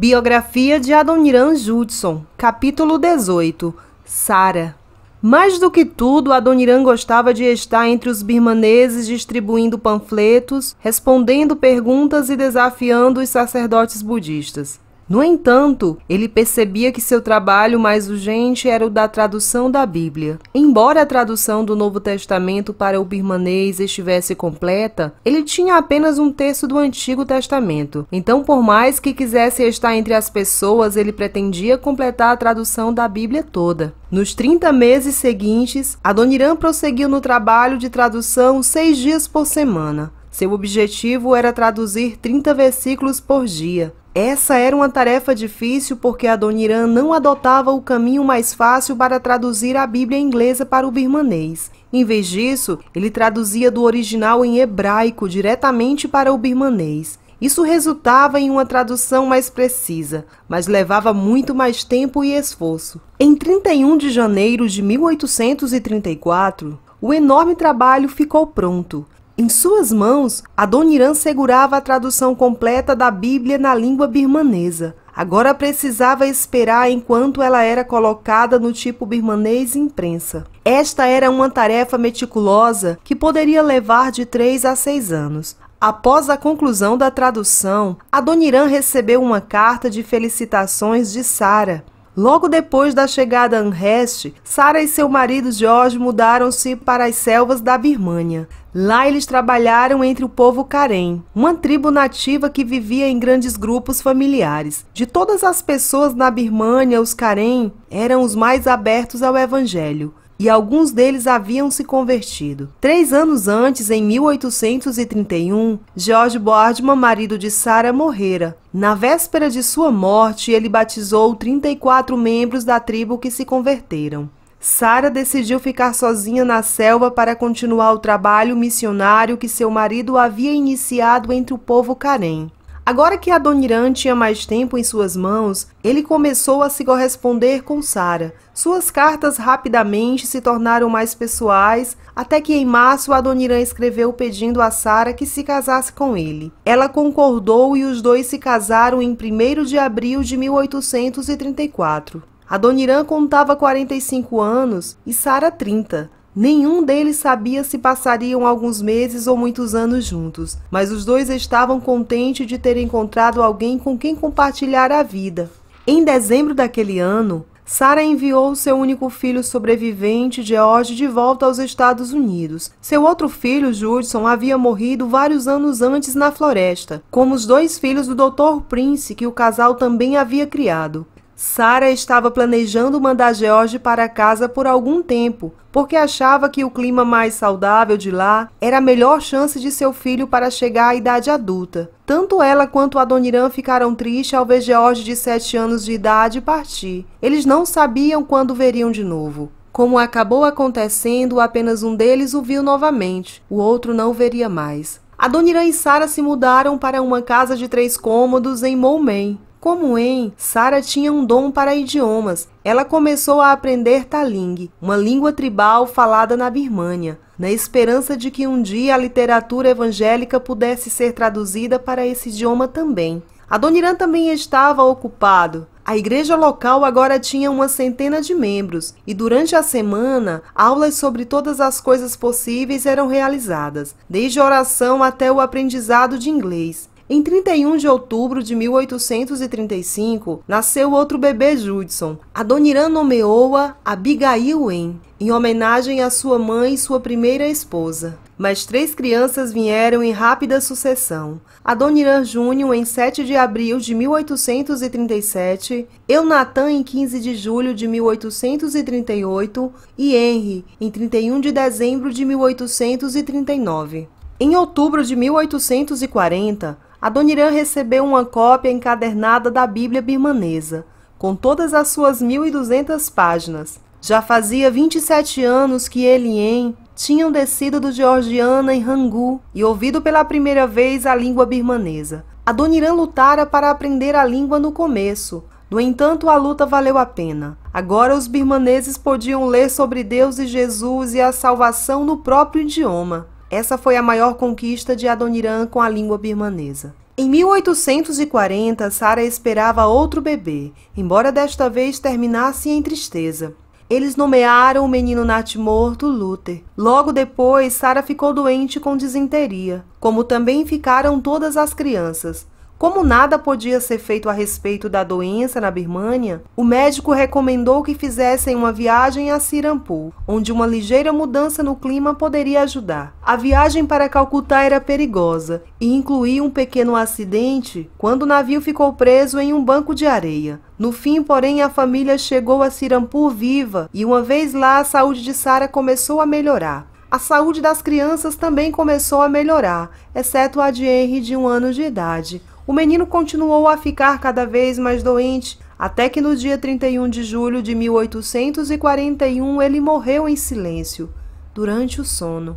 Biografia de Adoniran Judson, capítulo 18. Sara. Mais do que tudo, Adoniran gostava de estar entre os birmaneses distribuindo panfletos, respondendo perguntas e desafiando os sacerdotes budistas. No entanto, ele percebia que seu trabalho mais urgente era o da tradução da Bíblia. Embora a tradução do Novo Testamento para o birmanês estivesse completa, ele tinha apenas um terço do Antigo Testamento. Então, por mais que quisesse estar entre as pessoas, ele pretendia completar a tradução da Bíblia toda. Nos 30 meses seguintes, Adoniran prosseguiu no trabalho de tradução seis dias por semana. Seu objetivo era traduzir 30 versículos por dia. Essa era uma tarefa difícil porque a Adoniran não adotava o caminho mais fácil para traduzir a Bíblia inglesa para o birmanês. Em vez disso, ele traduzia do original em hebraico diretamente para o birmanês. Isso resultava em uma tradução mais precisa, mas levava muito mais tempo e esforço. Em 31 de janeiro de 1834, o enorme trabalho ficou pronto. Em suas mãos, Adoniran segurava a tradução completa da Bíblia na língua birmanesa. Agora precisava esperar enquanto ela era colocada no tipo birmanês imprensa. Esta era uma tarefa meticulosa que poderia levar de três a seis anos. Após a conclusão da tradução, Adoniran recebeu uma carta de felicitações de Sara. Logo depois da chegada a Anhest, Sara e seu marido George mudaram-se para as selvas da Birmania. Lá eles trabalharam entre o povo Carém, uma tribo nativa que vivia em grandes grupos familiares. De todas as pessoas na Birmânia, os Carém eram os mais abertos ao evangelho e alguns deles haviam se convertido. Três anos antes, em 1831, George Boardman, marido de Sarah, morrera. Na véspera de sua morte, ele batizou 34 membros da tribo que se converteram. Sara decidiu ficar sozinha na selva para continuar o trabalho missionário que seu marido havia iniciado entre o povo carém. Agora que Adoniran tinha mais tempo em suas mãos, ele começou a se corresponder com Sara. Suas cartas rapidamente se tornaram mais pessoais, até que em março Adoniran escreveu pedindo a Sara que se casasse com ele. Ela concordou e os dois se casaram em 1 de abril de 1834. Adonirã contava 45 anos e Sara 30. Nenhum deles sabia se passariam alguns meses ou muitos anos juntos, mas os dois estavam contentes de ter encontrado alguém com quem compartilhar a vida. Em dezembro daquele ano, Sara enviou seu único filho sobrevivente, George, de volta aos Estados Unidos. Seu outro filho, Judson, havia morrido vários anos antes na floresta, como os dois filhos do Dr. Prince, que o casal também havia criado. Sara estava planejando mandar George para casa por algum tempo, porque achava que o clima mais saudável de lá era a melhor chance de seu filho para chegar à idade adulta. Tanto ela quanto Adoniran ficaram tristes ao ver George de 7 anos de idade partir. Eles não sabiam quando veriam de novo. Como acabou acontecendo, apenas um deles o viu novamente, o outro não veria mais. Adoniran e Sara se mudaram para uma casa de três cômodos em Moulmein. Como em, Sara tinha um dom para idiomas. Ela começou a aprender Taling, uma língua tribal falada na Birmânia, na esperança de que um dia a literatura evangélica pudesse ser traduzida para esse idioma também. Adoniran também estava ocupado. A igreja local agora tinha uma centena de membros e durante a semana aulas sobre todas as coisas possíveis eram realizadas, desde oração até o aprendizado de inglês. Em 31 de outubro de 1835, nasceu outro bebê Judson. Adoniran nomeou-a Abigail Wen, em homenagem à sua mãe e sua primeira esposa mas três crianças vieram em rápida sucessão. Adoniran Júnior em 7 de abril de 1837, Eunatan em 15 de julho de 1838 e Henry em 31 de dezembro de 1839. Em outubro de 1840, Adoniran recebeu uma cópia encadernada da Bíblia birmanesa, com todas as suas 1.200 páginas. Já fazia 27 anos que ele e En tinham descido do Georgiana em Rangu e ouvido pela primeira vez a língua birmanesa. Adoniran lutara para aprender a língua no começo, no entanto, a luta valeu a pena. Agora os birmaneses podiam ler sobre Deus e Jesus e a salvação no próprio idioma. Essa foi a maior conquista de Adoniran com a língua birmanesa. Em 1840, Sara esperava outro bebê, embora desta vez terminasse em tristeza. Eles nomearam o menino morto Luther. Logo depois, Sara ficou doente com disenteria, como também ficaram todas as crianças, como nada podia ser feito a respeito da doença na Birmânia, o médico recomendou que fizessem uma viagem a Sirampur, onde uma ligeira mudança no clima poderia ajudar. A viagem para Calcutá era perigosa e incluía um pequeno acidente quando o navio ficou preso em um banco de areia. No fim, porém, a família chegou a Sirampur viva e, uma vez lá, a saúde de Sara começou a melhorar. A saúde das crianças também começou a melhorar, exceto a de Henry, de um ano de idade o menino continuou a ficar cada vez mais doente, até que no dia 31 de julho de 1841 ele morreu em silêncio, durante o sono.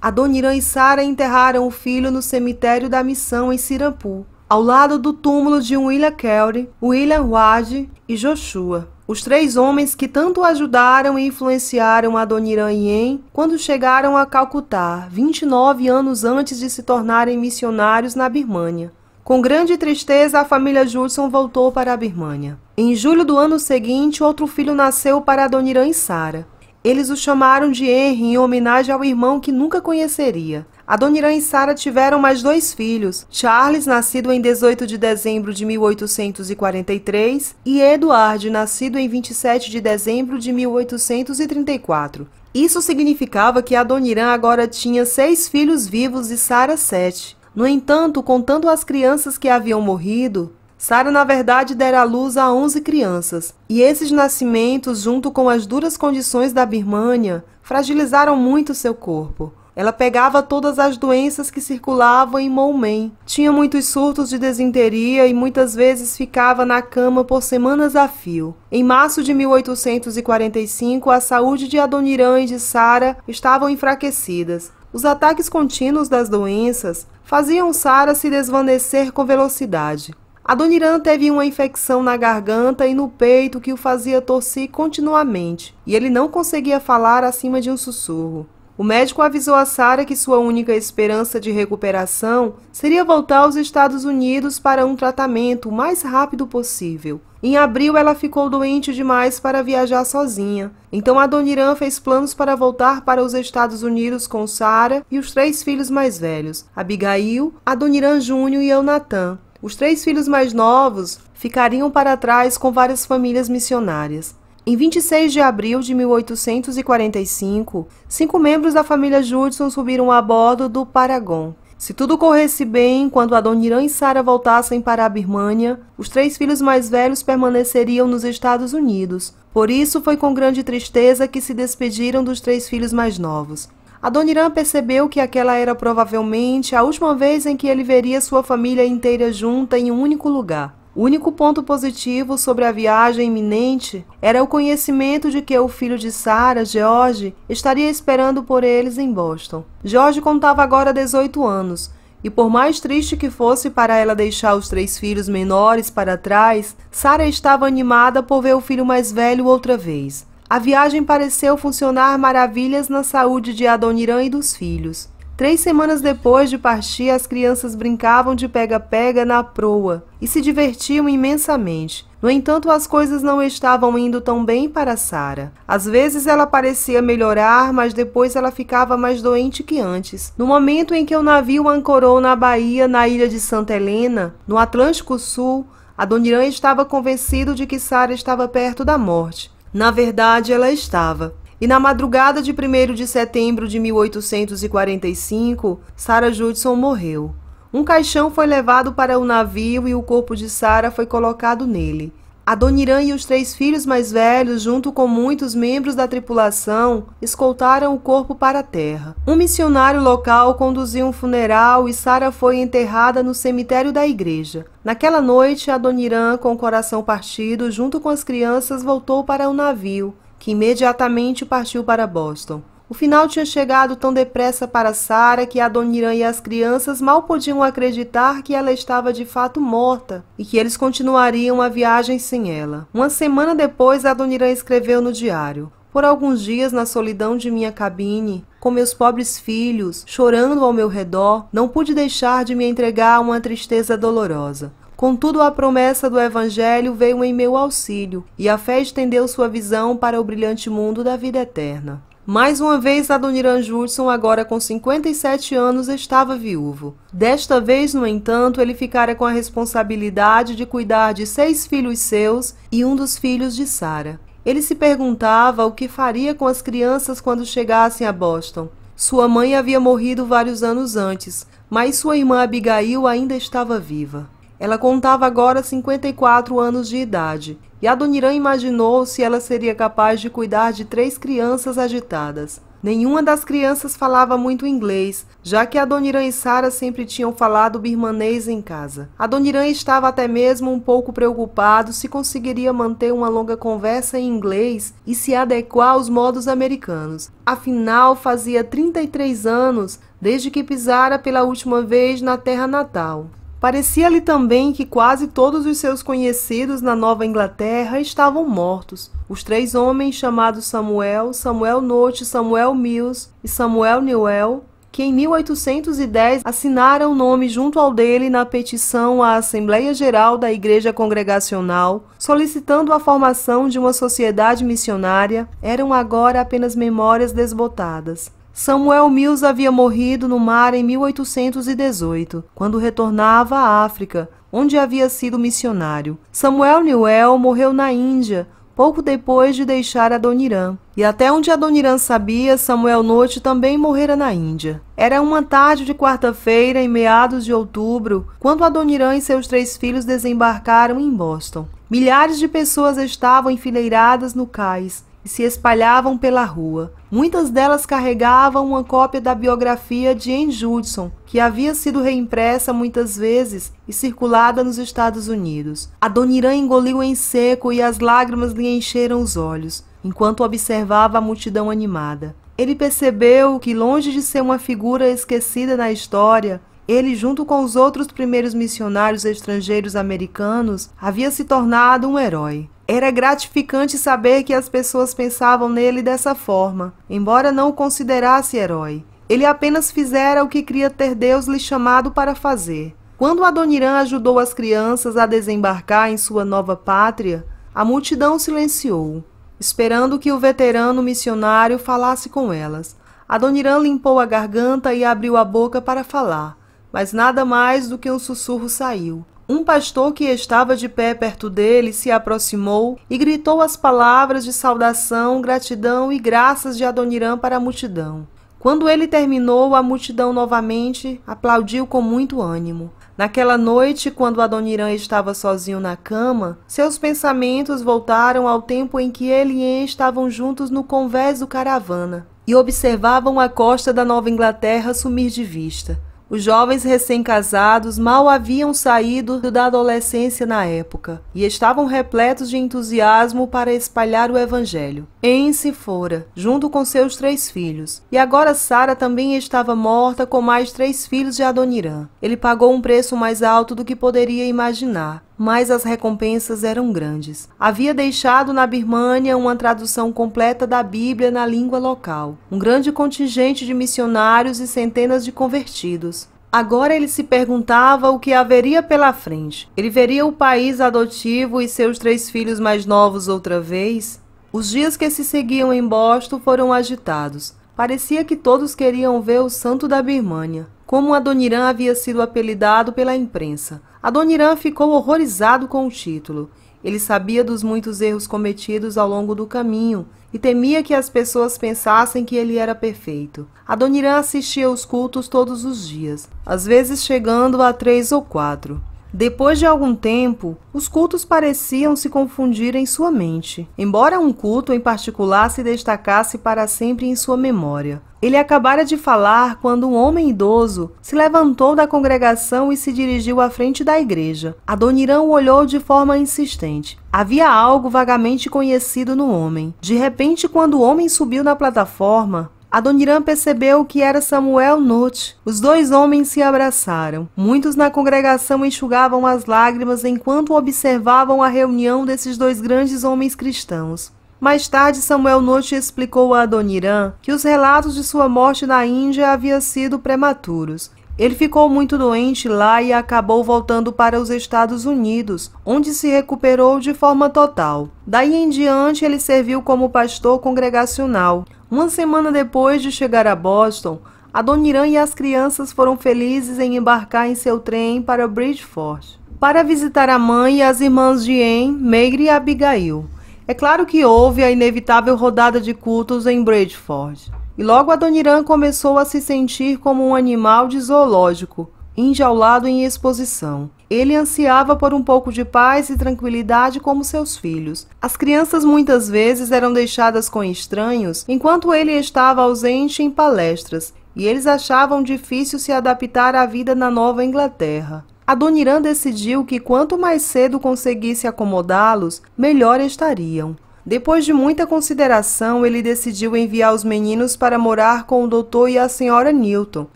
Adoniran e Sara enterraram o filho no cemitério da missão em Sirampu, ao lado do túmulo de William Kelly, William Wade e Joshua, os três homens que tanto ajudaram e influenciaram Adoniran Yen quando chegaram a Calcutá, 29 anos antes de se tornarem missionários na Birmânia. Com grande tristeza, a família Judson voltou para a Birmania. Em julho do ano seguinte, outro filho nasceu para Adoniran e Sara. Eles o chamaram de Henry em homenagem ao irmão que nunca conheceria. Adoniran e Sara tiveram mais dois filhos, Charles, nascido em 18 de dezembro de 1843, e Edward, nascido em 27 de dezembro de 1834. Isso significava que Adoniran agora tinha seis filhos vivos e Sara sete. No entanto, contando as crianças que haviam morrido, Sara, na verdade, dera luz a 11 crianças, e esses nascimentos, junto com as duras condições da Birmania fragilizaram muito seu corpo. Ela pegava todas as doenças que circulavam em Moumem, tinha muitos surtos de desinteria e muitas vezes ficava na cama por semanas a fio. Em março de 1845, a saúde de Adoniran e de Sara estavam enfraquecidas, os ataques contínuos das doenças faziam Sara se desvanecer com velocidade. Adoniran teve uma infecção na garganta e no peito que o fazia tossir continuamente, e ele não conseguia falar acima de um sussurro. O médico avisou a Sara que sua única esperança de recuperação seria voltar aos Estados Unidos para um tratamento o mais rápido possível. Em abril, ela ficou doente demais para viajar sozinha. Então, Adoniran fez planos para voltar para os Estados Unidos com Sara e os três filhos mais velhos, Abigail, Adoniran Júnior e Eunatan. Os três filhos mais novos ficariam para trás com várias famílias missionárias. Em 26 de abril de 1845, cinco membros da família Judson subiram a bordo do Paragon. Se tudo corresse bem, quando Adoniran e Sara voltassem para a Birmania, os três filhos mais velhos permaneceriam nos Estados Unidos. Por isso, foi com grande tristeza que se despediram dos três filhos mais novos. Adoniran percebeu que aquela era provavelmente a última vez em que ele veria sua família inteira junta em um único lugar. O único ponto positivo sobre a viagem iminente era o conhecimento de que o filho de Sarah, George, estaria esperando por eles em Boston. George contava agora 18 anos, e por mais triste que fosse para ela deixar os três filhos menores para trás, Sarah estava animada por ver o filho mais velho outra vez. A viagem pareceu funcionar maravilhas na saúde de Adoniran e dos filhos. Três semanas depois de partir, as crianças brincavam de pega-pega na proa e se divertiam imensamente. No entanto, as coisas não estavam indo tão bem para Sara. Às vezes ela parecia melhorar, mas depois ela ficava mais doente que antes. No momento em que o navio ancorou na Bahia, na ilha de Santa Helena, no Atlântico Sul, Adoniran estava convencido de que Sara estava perto da morte. Na verdade, ela estava. E na madrugada de 1 de setembro de 1845, Sarah Judson morreu. Um caixão foi levado para o navio e o corpo de Sarah foi colocado nele. A Adoniran e os três filhos mais velhos, junto com muitos membros da tripulação, escoltaram o corpo para a terra. Um missionário local conduziu um funeral e Sara foi enterrada no cemitério da igreja. Naquela noite, Adoniran, com o coração partido, junto com as crianças, voltou para o navio que imediatamente partiu para Boston. O final tinha chegado tão depressa para Sara que a Adoniran e as crianças mal podiam acreditar que ela estava de fato morta e que eles continuariam a viagem sem ela. Uma semana depois, a Adoniran escreveu no diário: por alguns dias na solidão de minha cabine, com meus pobres filhos chorando ao meu redor, não pude deixar de me entregar a uma tristeza dolorosa. Contudo, a promessa do Evangelho veio em meu auxílio, e a fé estendeu sua visão para o brilhante mundo da vida eterna. Mais uma vez, Adoniran Judson, agora com 57 anos, estava viúvo. Desta vez, no entanto, ele ficara com a responsabilidade de cuidar de seis filhos seus e um dos filhos de Sara. Ele se perguntava o que faria com as crianças quando chegassem a Boston. Sua mãe havia morrido vários anos antes, mas sua irmã Abigail ainda estava viva. Ela contava agora 54 anos de idade e Adoniran imaginou se ela seria capaz de cuidar de três crianças agitadas. Nenhuma das crianças falava muito inglês, já que Adoniran e Sara sempre tinham falado birmanês em casa. Adoniran estava até mesmo um pouco preocupado se conseguiria manter uma longa conversa em inglês e se adequar aos modos americanos. Afinal, fazia 33 anos desde que pisara pela última vez na terra natal. Parecia-lhe também que quase todos os seus conhecidos na Nova Inglaterra estavam mortos. Os três homens chamados Samuel, Samuel Note, Samuel Mills e Samuel Newell, que em 1810 assinaram o nome junto ao dele na petição à Assembleia Geral da Igreja Congregacional, solicitando a formação de uma sociedade missionária, eram agora apenas memórias desbotadas. Samuel Mills havia morrido no mar em 1818, quando retornava à África, onde havia sido missionário. Samuel Newell morreu na Índia, pouco depois de deixar Adoniran. E até onde Adoniran sabia, Samuel Note também morrera na Índia. Era uma tarde de quarta-feira, em meados de outubro, quando Adoniran e seus três filhos desembarcaram em Boston. Milhares de pessoas estavam enfileiradas no cais, e se espalhavam pela rua. Muitas delas carregavam uma cópia da biografia de Anne Judson, que havia sido reimpressa muitas vezes e circulada nos Estados Unidos. A Donirã engoliu em seco e as lágrimas lhe encheram os olhos, enquanto observava a multidão animada. Ele percebeu que, longe de ser uma figura esquecida na história, ele, junto com os outros primeiros missionários estrangeiros americanos, havia se tornado um herói. Era gratificante saber que as pessoas pensavam nele dessa forma, embora não o considerasse herói. Ele apenas fizera o que cria ter Deus lhe chamado para fazer. Quando Adoniran ajudou as crianças a desembarcar em sua nova pátria, a multidão silenciou, esperando que o veterano missionário falasse com elas. Adoniran limpou a garganta e abriu a boca para falar, mas nada mais do que um sussurro saiu. Um pastor que estava de pé perto dele se aproximou e gritou as palavras de saudação, gratidão e graças de Adonirã para a multidão. Quando ele terminou, a multidão novamente aplaudiu com muito ânimo. Naquela noite, quando Adonirã estava sozinho na cama, seus pensamentos voltaram ao tempo em que ele e ele estavam juntos no convés do caravana e observavam a costa da Nova Inglaterra sumir de vista. Os jovens recém-casados mal haviam saído da adolescência na época e estavam repletos de entusiasmo para espalhar o evangelho. Em se fora, junto com seus três filhos. E agora Sara também estava morta com mais três filhos de Adonirã. Ele pagou um preço mais alto do que poderia imaginar mas as recompensas eram grandes. Havia deixado na Birmânia uma tradução completa da Bíblia na língua local, um grande contingente de missionários e centenas de convertidos. Agora ele se perguntava o que haveria pela frente. Ele veria o país adotivo e seus três filhos mais novos outra vez? Os dias que se seguiam em Boston foram agitados. Parecia que todos queriam ver o santo da Birmânia, como Adoniran havia sido apelidado pela imprensa. Adoniran ficou horrorizado com o título. Ele sabia dos muitos erros cometidos ao longo do caminho e temia que as pessoas pensassem que ele era perfeito. Adoniran assistia aos cultos todos os dias, às vezes chegando a três ou quatro. Depois de algum tempo, os cultos pareciam se confundir em sua mente. Embora um culto em particular se destacasse para sempre em sua memória, ele acabara de falar quando um homem idoso se levantou da congregação e se dirigiu à frente da igreja. Adonirão olhou de forma insistente. Havia algo vagamente conhecido no homem. De repente, quando o homem subiu na plataforma, Adoniram percebeu que era Samuel Note. Os dois homens se abraçaram. Muitos na congregação enxugavam as lágrimas enquanto observavam a reunião desses dois grandes homens cristãos. Mais tarde, Samuel Note explicou a Adoniram que os relatos de sua morte na Índia haviam sido prematuros. Ele ficou muito doente lá e acabou voltando para os Estados Unidos, onde se recuperou de forma total. Daí em diante, ele serviu como pastor congregacional. Uma semana depois de chegar a Boston, a Dona Irã e as crianças foram felizes em embarcar em seu trem para Bridgeport para visitar a mãe e as irmãs de Anne, Meire e Abigail. É claro que houve a inevitável rodada de cultos em Bridgeport. E logo a Dona Irã começou a se sentir como um animal de zoológico enjaulado em exposição. Ele ansiava por um pouco de paz e tranquilidade como seus filhos. As crianças muitas vezes eram deixadas com estranhos enquanto ele estava ausente em palestras, e eles achavam difícil se adaptar à vida na Nova Inglaterra. Adoniran decidiu que quanto mais cedo conseguisse acomodá-los, melhor estariam. Depois de muita consideração, ele decidiu enviar os meninos para morar com o doutor e a senhora Newton,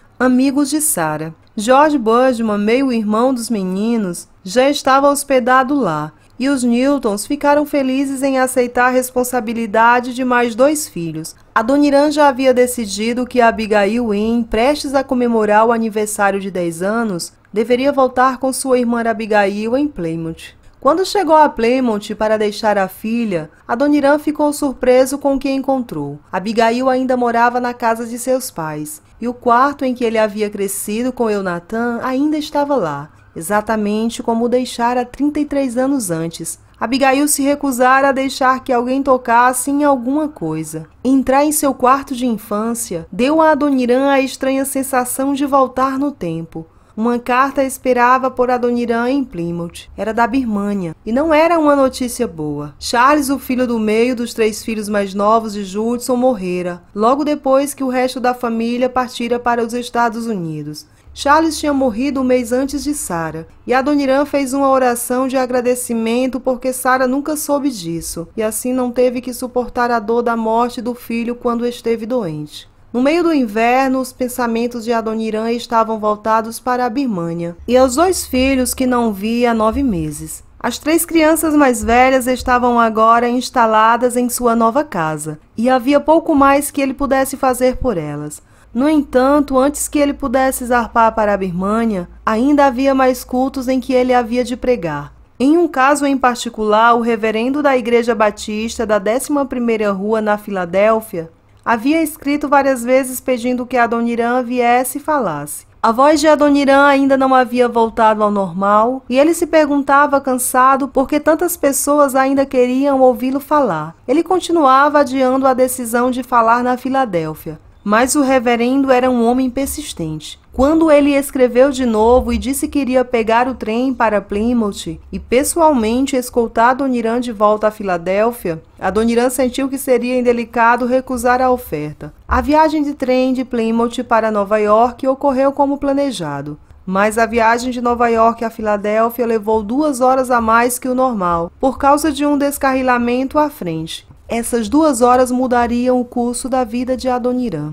amigos de Sara. George Budman, meio-irmão dos meninos, já estava hospedado lá, e os Newtons ficaram felizes em aceitar a responsabilidade de mais dois filhos. A Dona já havia decidido que Abigail Wynne, prestes a comemorar o aniversário de 10 anos, deveria voltar com sua irmã Abigail em Plymouth. Quando chegou a Plymouth para deixar a filha, Adoniran ficou surpreso com o que encontrou. Abigail ainda morava na casa de seus pais. E o quarto em que ele havia crescido com Eunatan ainda estava lá, exatamente como o deixara 33 anos antes. Abigail se recusara a deixar que alguém tocasse em alguma coisa. Entrar em seu quarto de infância deu a Adonirã a estranha sensação de voltar no tempo. Uma carta esperava por Adoniran em Plymouth. Era da Birmania e não era uma notícia boa. Charles, o filho do meio dos três filhos mais novos de Judson, morrera logo depois que o resto da família partira para os Estados Unidos. Charles tinha morrido um mês antes de Sara, e Adoniran fez uma oração de agradecimento porque Sara nunca soube disso, e assim não teve que suportar a dor da morte do filho quando esteve doente. No meio do inverno, os pensamentos de Adoniran estavam voltados para a Birmania e aos dois filhos que não via há nove meses. As três crianças mais velhas estavam agora instaladas em sua nova casa, e havia pouco mais que ele pudesse fazer por elas. No entanto, antes que ele pudesse zarpar para a Birmania, ainda havia mais cultos em que ele havia de pregar. Em um caso em particular, o reverendo da Igreja Batista da 11ª Rua na Filadélfia Havia escrito várias vezes pedindo que Adoniran viesse e falasse. A voz de Adoniran ainda não havia voltado ao normal e ele se perguntava cansado por que tantas pessoas ainda queriam ouvi-lo falar. Ele continuava adiando a decisão de falar na Filadélfia, mas o reverendo era um homem persistente. Quando ele escreveu de novo e disse que iria pegar o trem para Plymouth e pessoalmente escoltar Adoniran de volta a Filadélfia, Adoniran sentiu que seria indelicado recusar a oferta. A viagem de trem de Plymouth para Nova York ocorreu como planejado. Mas a viagem de Nova York a Filadélfia levou duas horas a mais que o normal, por causa de um descarrilamento à frente. Essas duas horas mudariam o curso da vida de Adoniran.